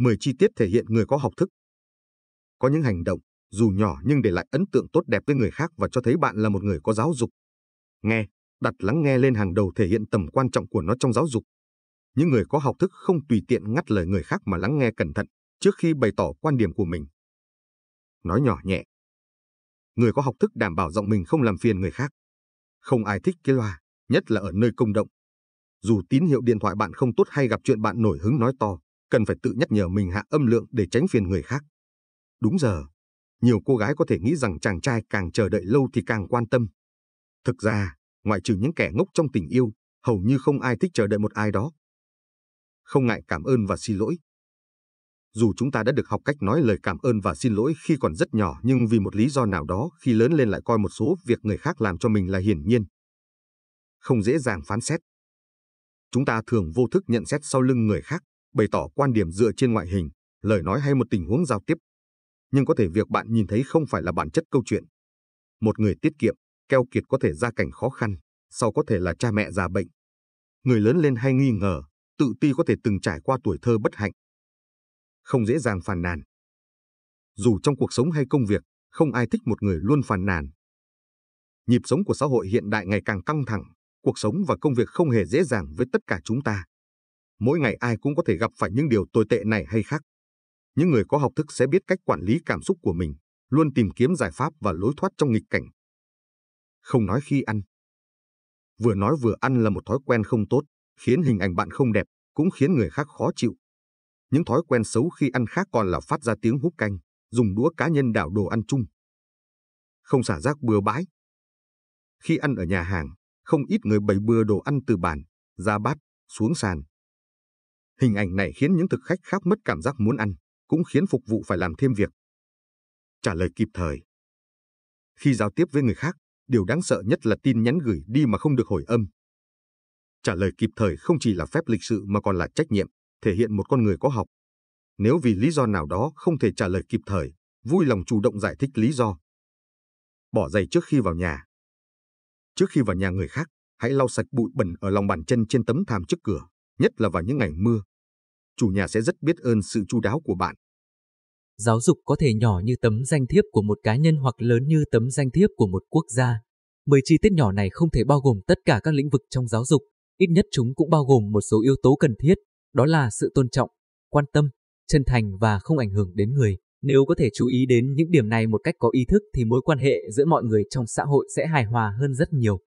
10 chi tiết thể hiện người có học thức. Có những hành động, dù nhỏ nhưng để lại ấn tượng tốt đẹp với người khác và cho thấy bạn là một người có giáo dục. Nghe, đặt lắng nghe lên hàng đầu thể hiện tầm quan trọng của nó trong giáo dục. Những người có học thức không tùy tiện ngắt lời người khác mà lắng nghe cẩn thận trước khi bày tỏ quan điểm của mình. Nói nhỏ nhẹ. Người có học thức đảm bảo giọng mình không làm phiền người khác. Không ai thích cái loa, nhất là ở nơi công động. Dù tín hiệu điện thoại bạn không tốt hay gặp chuyện bạn nổi hứng nói to, cần phải tự nhắc nhở mình hạ âm lượng để tránh phiền người khác. Đúng giờ, nhiều cô gái có thể nghĩ rằng chàng trai càng chờ đợi lâu thì càng quan tâm. Thực ra, ngoại trừ những kẻ ngốc trong tình yêu, hầu như không ai thích chờ đợi một ai đó. Không ngại cảm ơn và xin lỗi. Dù chúng ta đã được học cách nói lời cảm ơn và xin lỗi khi còn rất nhỏ nhưng vì một lý do nào đó khi lớn lên lại coi một số việc người khác làm cho mình là hiển nhiên. Không dễ dàng phán xét. Chúng ta thường vô thức nhận xét sau lưng người khác, bày tỏ quan điểm dựa trên ngoại hình, lời nói hay một tình huống giao tiếp. Nhưng có thể việc bạn nhìn thấy không phải là bản chất câu chuyện. Một người tiết kiệm, keo kiệt có thể ra cảnh khó khăn, sau có thể là cha mẹ già bệnh. Người lớn lên hay nghi ngờ, tự ti có thể từng trải qua tuổi thơ bất hạnh. Không dễ dàng phàn nàn. Dù trong cuộc sống hay công việc, không ai thích một người luôn phàn nàn. Nhịp sống của xã hội hiện đại ngày càng căng thẳng, cuộc sống và công việc không hề dễ dàng với tất cả chúng ta mỗi ngày ai cũng có thể gặp phải những điều tồi tệ này hay khác. Những người có học thức sẽ biết cách quản lý cảm xúc của mình, luôn tìm kiếm giải pháp và lối thoát trong nghịch cảnh. Không nói khi ăn. Vừa nói vừa ăn là một thói quen không tốt, khiến hình ảnh bạn không đẹp, cũng khiến người khác khó chịu. Những thói quen xấu khi ăn khác còn là phát ra tiếng hút canh, dùng đũa cá nhân đảo đồ ăn chung. Không xả rác bừa bãi. Khi ăn ở nhà hàng, không ít người bày bừa đồ ăn từ bàn, ra bát, xuống sàn, Hình ảnh này khiến những thực khách khác mất cảm giác muốn ăn, cũng khiến phục vụ phải làm thêm việc. Trả lời kịp thời. Khi giao tiếp với người khác, điều đáng sợ nhất là tin nhắn gửi đi mà không được hồi âm. Trả lời kịp thời không chỉ là phép lịch sự mà còn là trách nhiệm, thể hiện một con người có học. Nếu vì lý do nào đó không thể trả lời kịp thời, vui lòng chủ động giải thích lý do. Bỏ giày trước khi vào nhà. Trước khi vào nhà người khác, hãy lau sạch bụi bẩn ở lòng bàn chân trên tấm thảm trước cửa, nhất là vào những ngày mưa chủ nhà sẽ rất biết ơn sự chu đáo của bạn. Giáo dục có thể nhỏ như tấm danh thiếp của một cá nhân hoặc lớn như tấm danh thiếp của một quốc gia. Mười chi tiết nhỏ này không thể bao gồm tất cả các lĩnh vực trong giáo dục, ít nhất chúng cũng bao gồm một số yếu tố cần thiết, đó là sự tôn trọng, quan tâm, chân thành và không ảnh hưởng đến người. Nếu có thể chú ý đến những điểm này một cách có ý thức thì mối quan hệ giữa mọi người trong xã hội sẽ hài hòa hơn rất nhiều.